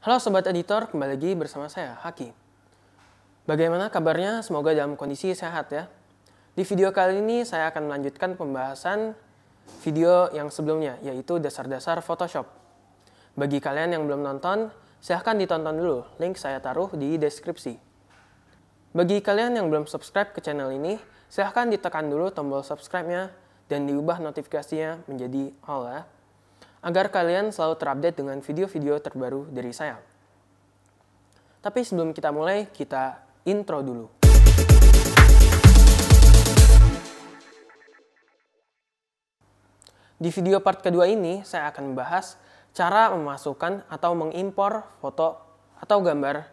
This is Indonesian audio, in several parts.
Halo Sobat Editor, kembali lagi bersama saya, Haki. Bagaimana kabarnya? Semoga dalam kondisi sehat ya. Di video kali ini saya akan melanjutkan pembahasan video yang sebelumnya, yaitu dasar-dasar Photoshop. Bagi kalian yang belum nonton, silahkan ditonton dulu, link saya taruh di deskripsi. Bagi kalian yang belum subscribe ke channel ini, silahkan ditekan dulu tombol subscribe-nya dan diubah notifikasinya menjadi all ya agar kalian selalu terupdate dengan video-video terbaru dari saya. Tapi sebelum kita mulai, kita intro dulu. Di video part kedua ini, saya akan membahas cara memasukkan atau mengimpor foto atau gambar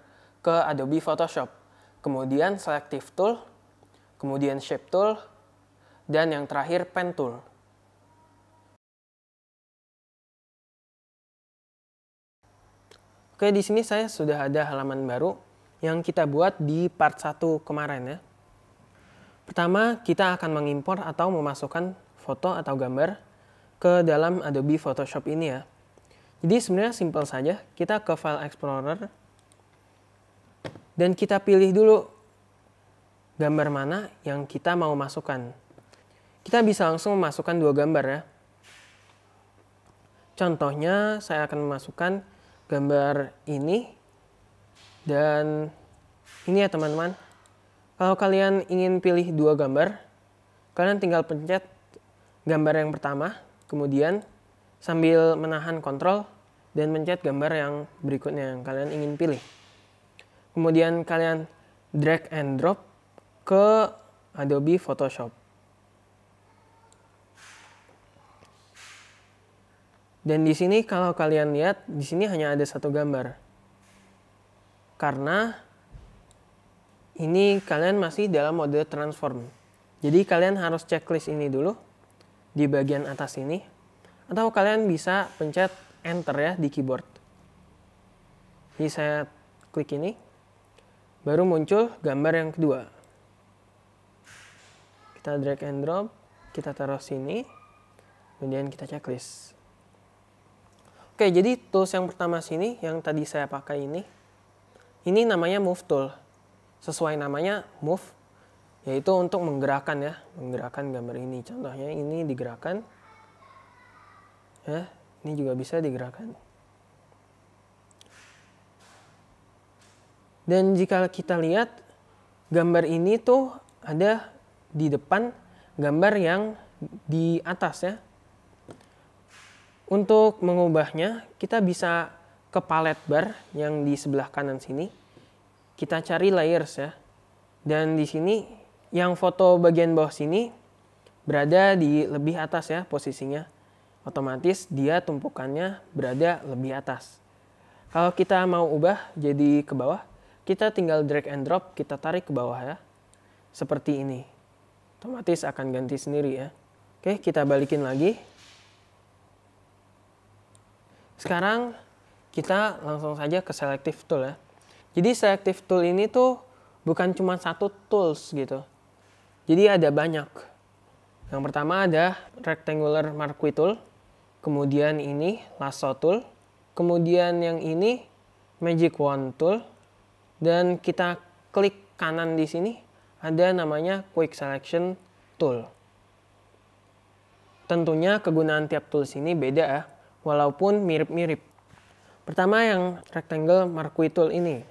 ke Adobe Photoshop. Kemudian Selective Tool, kemudian Shape Tool, dan yang terakhir Pen Tool. Oke, di sini saya sudah ada halaman baru yang kita buat di part 1 kemarin ya. Pertama, kita akan mengimpor atau memasukkan foto atau gambar ke dalam Adobe Photoshop ini ya. Jadi sebenarnya simple saja, kita ke file explorer dan kita pilih dulu gambar mana yang kita mau masukkan. Kita bisa langsung memasukkan dua gambar ya. Contohnya saya akan memasukkan gambar ini dan ini ya teman-teman kalau kalian ingin pilih dua gambar kalian tinggal pencet gambar yang pertama kemudian sambil menahan kontrol dan mencet gambar yang berikutnya yang kalian ingin pilih kemudian kalian drag and drop ke Adobe Photoshop Dan di sini kalau kalian lihat, di sini hanya ada satu gambar. Karena ini kalian masih dalam mode transform. Jadi kalian harus checklist ini dulu di bagian atas ini. Atau kalian bisa pencet enter ya di keyboard. Jadi saya klik ini. Baru muncul gambar yang kedua. Kita drag and drop, kita taruh sini. Kemudian kita checklist. Oke, jadi tools yang pertama sini, yang tadi saya pakai ini, ini namanya move tool. Sesuai namanya move, yaitu untuk menggerakkan ya, menggerakkan gambar ini. Contohnya ini digerakkan, ya, ini juga bisa digerakkan. Dan jika kita lihat, gambar ini tuh ada di depan gambar yang di atas ya, untuk mengubahnya, kita bisa ke palet bar yang di sebelah kanan sini. Kita cari layers ya. Dan di sini yang foto bagian bawah sini berada di lebih atas ya posisinya. Otomatis dia tumpukannya berada lebih atas. Kalau kita mau ubah jadi ke bawah, kita tinggal drag and drop, kita tarik ke bawah ya. Seperti ini. Otomatis akan ganti sendiri ya. Oke, kita balikin lagi. Sekarang kita langsung saja ke selective tool ya. Jadi selective tool ini tuh bukan cuma satu tools gitu. Jadi ada banyak. Yang pertama ada rectangular marquee tool, kemudian ini lasso tool, kemudian yang ini magic wand tool, dan kita klik kanan di sini ada namanya quick selection tool. Tentunya kegunaan tiap tools ini beda ya walaupun mirip-mirip. Pertama yang rectangle marquee tool ini.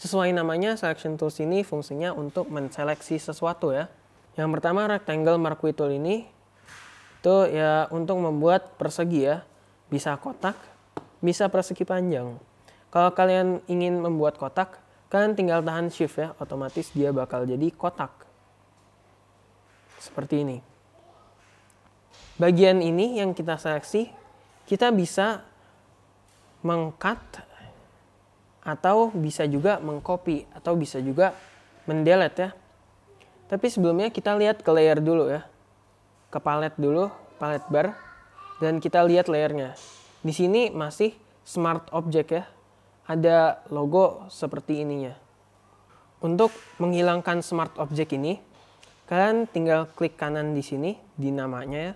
Sesuai namanya, selection tools ini fungsinya untuk menseleksi sesuatu ya. Yang pertama rectangle marquee tool ini itu ya untuk membuat persegi ya. Bisa kotak, bisa persegi panjang. Kalau kalian ingin membuat kotak, kan tinggal tahan shift ya, otomatis dia bakal jadi kotak. Seperti ini. Bagian ini yang kita seleksi kita bisa mengcut atau bisa juga mengcopy atau bisa juga mendelete ya. Tapi sebelumnya kita lihat ke layer dulu ya. Ke palet dulu, palet bar dan kita lihat layernya. Di sini masih smart object ya. Ada logo seperti ininya. Untuk menghilangkan smart object ini, kalian tinggal klik kanan di sini di namanya ya.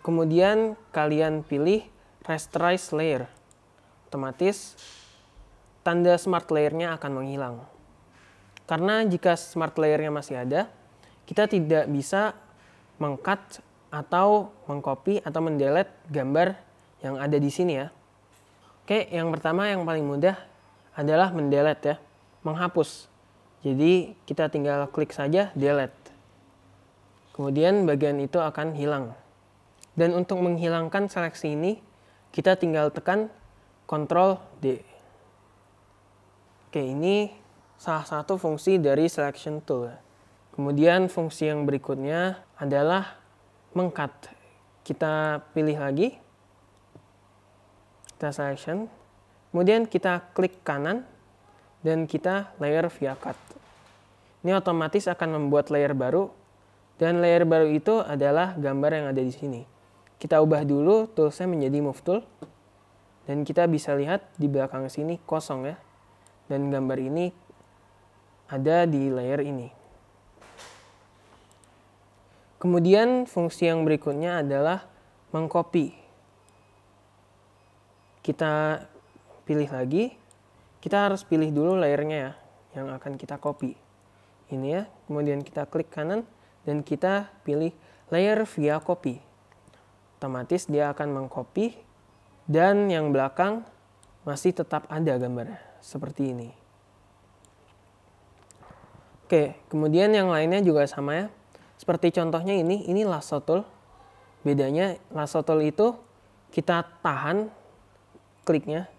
Kemudian kalian pilih rasterize layer. Otomatis tanda smart layer-nya akan menghilang. Karena jika smart layer-nya masih ada, kita tidak bisa mengcut atau mengcopy atau mendelete gambar yang ada di sini ya. Oke, yang pertama yang paling mudah adalah mendelete ya, menghapus. Jadi kita tinggal klik saja delete. Kemudian bagian itu akan hilang. Dan untuk menghilangkan seleksi ini, kita tinggal tekan Ctrl D. Oke, ini salah satu fungsi dari selection tool. Kemudian fungsi yang berikutnya adalah mengkat. Kita pilih lagi. Kita selection. Kemudian kita klik kanan dan kita layer via cut. Ini otomatis akan membuat layer baru dan layer baru itu adalah gambar yang ada di sini. Kita ubah dulu toolsnya menjadi move tool. Dan kita bisa lihat di belakang sini kosong ya. Dan gambar ini ada di layer ini. Kemudian fungsi yang berikutnya adalah mengcopy. Kita pilih lagi. Kita harus pilih dulu layernya ya yang akan kita copy. Ini ya, kemudian kita klik kanan dan kita pilih layer via copy otomatis dia akan mengcopy dan yang belakang masih tetap ada gambarnya seperti ini. Oke, kemudian yang lainnya juga sama ya. Seperti contohnya ini, ini lasso tool. Bedanya lasso tool itu kita tahan kliknya.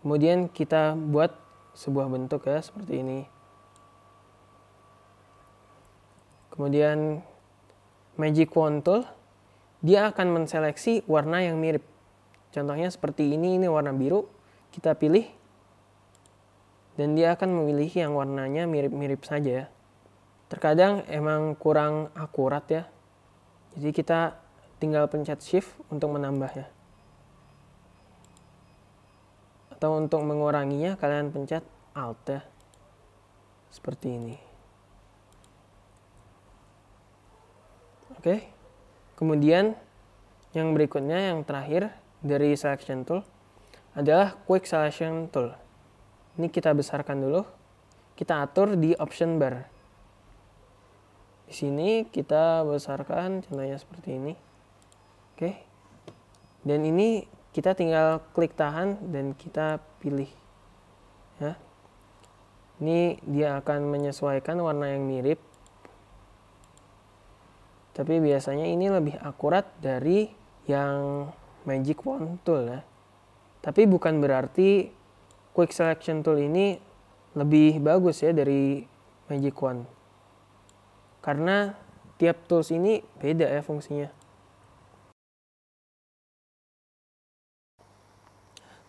Kemudian kita buat sebuah bentuk ya seperti ini. Kemudian magic wand tool dia akan menseleksi warna yang mirip. Contohnya seperti ini, ini warna biru, kita pilih, dan dia akan memilih yang warnanya mirip-mirip saja ya. Terkadang emang kurang akurat ya, jadi kita tinggal pencet shift untuk menambahnya. Atau untuk menguranginya, kalian pencet alt ya, seperti ini. Oke. Okay. Kemudian yang berikutnya yang terakhir dari selection tool adalah quick selection tool. Ini kita besarkan dulu. Kita atur di option bar. Di sini kita besarkan contohnya seperti ini. Oke. Dan ini kita tinggal klik tahan dan kita pilih. Ya. Ini dia akan menyesuaikan warna yang mirip tapi biasanya ini lebih akurat dari yang Magic Wand tool ya. Tapi bukan berarti Quick Selection tool ini lebih bagus ya dari Magic Wand. Karena tiap tools ini beda ya fungsinya.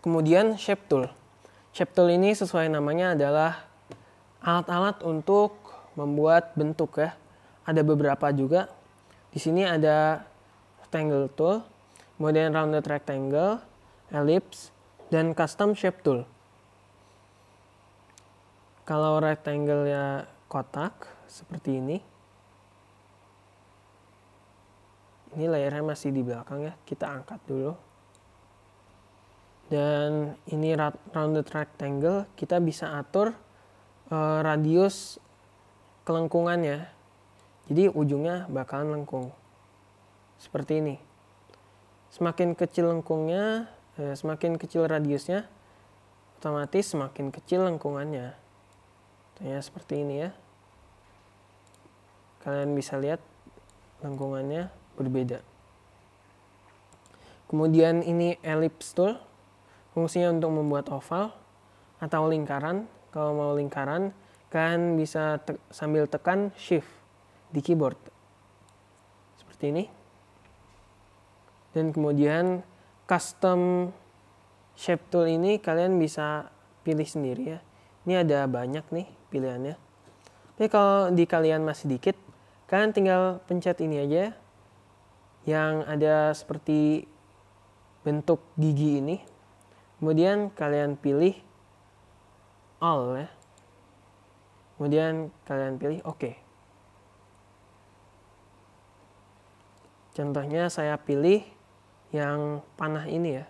Kemudian shape tool. Shape tool ini sesuai namanya adalah alat-alat untuk membuat bentuk ya. Ada beberapa juga di sini ada rectangle tool, kemudian rounded rectangle, ellipse, dan custom shape tool. Kalau rectangle ya kotak seperti ini. Ini layarnya masih di belakang ya, kita angkat dulu. Dan ini rounded rectangle, kita bisa atur uh, radius kelengkungannya jadi ujungnya bakalan lengkung. Seperti ini. Semakin kecil lengkungnya, eh, semakin kecil radiusnya, otomatis semakin kecil lengkungannya. Contohnya seperti ini ya. Kalian bisa lihat lengkungannya berbeda. Kemudian ini ellipse tool. Fungsinya untuk membuat oval atau lingkaran. Kalau mau lingkaran, kalian bisa te sambil tekan shift di keyboard. Seperti ini. Dan kemudian custom shape tool ini kalian bisa pilih sendiri ya. Ini ada banyak nih pilihannya. Tapi kalau di kalian masih dikit, kalian tinggal pencet ini aja yang ada seperti bentuk gigi ini. Kemudian kalian pilih all ya. Kemudian kalian pilih oke. Okay. Contohnya saya pilih yang panah ini ya.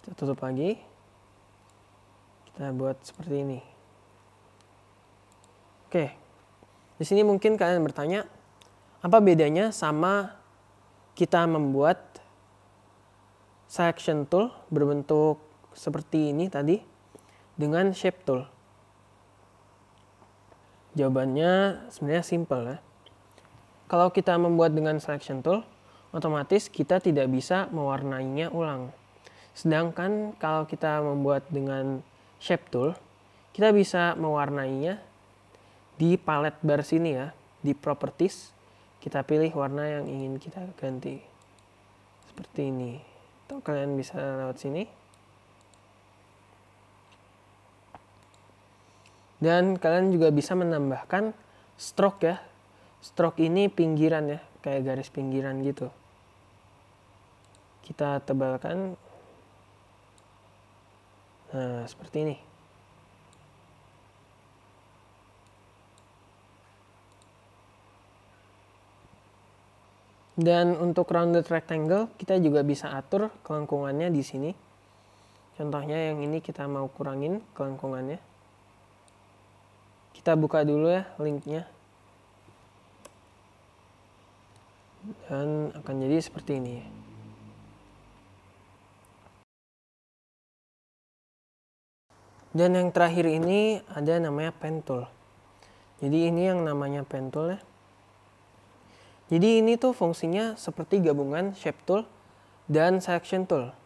Kita tutup lagi. Kita buat seperti ini. Oke. Di sini mungkin kalian bertanya, apa bedanya sama kita membuat selection tool berbentuk seperti ini tadi dengan shape tool? Jawabannya sebenarnya simple ya. Kalau kita membuat dengan selection tool, otomatis kita tidak bisa mewarnainya ulang. Sedangkan kalau kita membuat dengan shape tool, kita bisa mewarnainya di palette bar sini ya, di properties, kita pilih warna yang ingin kita ganti. Seperti ini. Atau kalian bisa lewat sini. Dan kalian juga bisa menambahkan stroke ya stroke ini pinggiran ya kayak garis pinggiran gitu kita tebalkan nah seperti ini Dan untuk rounded rectangle kita juga bisa atur kelengkungannya di sini. Contohnya yang ini kita mau kurangin kelengkungannya. Kita buka dulu ya linknya. dan akan jadi seperti ini dan yang terakhir ini ada namanya pen tool jadi ini yang namanya pen tool ya jadi ini tuh fungsinya seperti gabungan shape tool dan selection tool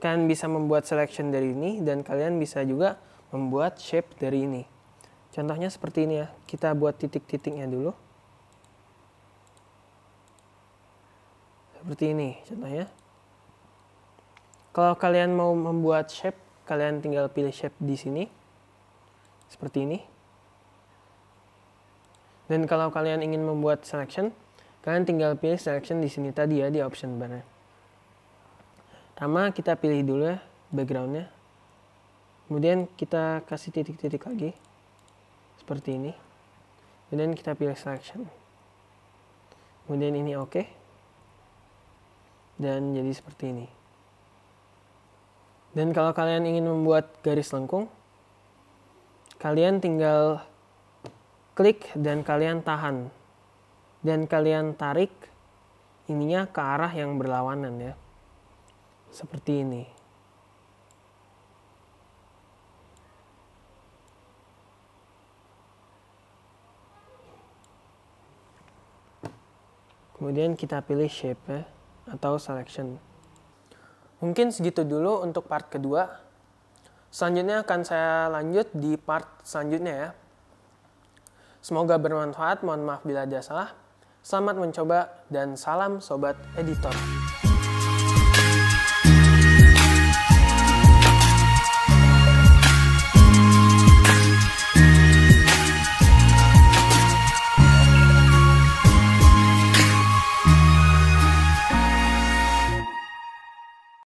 kalian bisa membuat selection dari ini dan kalian bisa juga membuat shape dari ini contohnya seperti ini ya kita buat titik-titiknya dulu Seperti ini contohnya. Kalau kalian mau membuat shape, kalian tinggal pilih shape di sini. Seperti ini. Dan kalau kalian ingin membuat selection, kalian tinggal pilih selection di sini tadi ya di option banner. Pertama kita pilih dulu ya backgroundnya. Kemudian kita kasih titik-titik lagi. Seperti ini. Kemudian kita pilih selection. Kemudian ini oke. Okay dan jadi seperti ini. Dan kalau kalian ingin membuat garis lengkung, kalian tinggal klik dan kalian tahan. Dan kalian tarik ininya ke arah yang berlawanan ya. Seperti ini. Kemudian kita pilih shape ya atau selection. Mungkin segitu dulu untuk part kedua. Selanjutnya akan saya lanjut di part selanjutnya ya. Semoga bermanfaat, mohon maaf bila ada salah. Selamat mencoba dan salam sobat editor.